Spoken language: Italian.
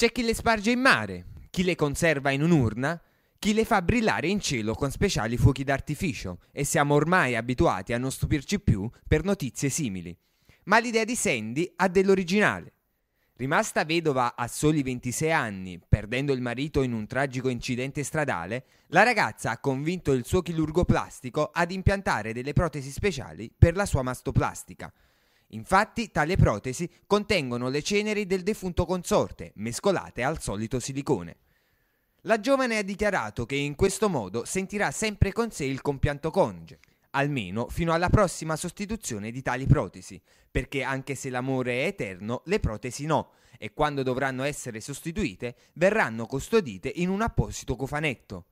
C'è chi le sparge in mare, chi le conserva in un'urna, chi le fa brillare in cielo con speciali fuochi d'artificio e siamo ormai abituati a non stupirci più per notizie simili. Ma l'idea di Sandy ha dell'originale. Rimasta vedova a soli 26 anni, perdendo il marito in un tragico incidente stradale, la ragazza ha convinto il suo chirurgo plastico ad impiantare delle protesi speciali per la sua mastoplastica. Infatti tali protesi contengono le ceneri del defunto consorte, mescolate al solito silicone. La giovane ha dichiarato che in questo modo sentirà sempre con sé il compianto conge, almeno fino alla prossima sostituzione di tali protesi, perché anche se l'amore è eterno, le protesi no, e quando dovranno essere sostituite verranno custodite in un apposito cofanetto.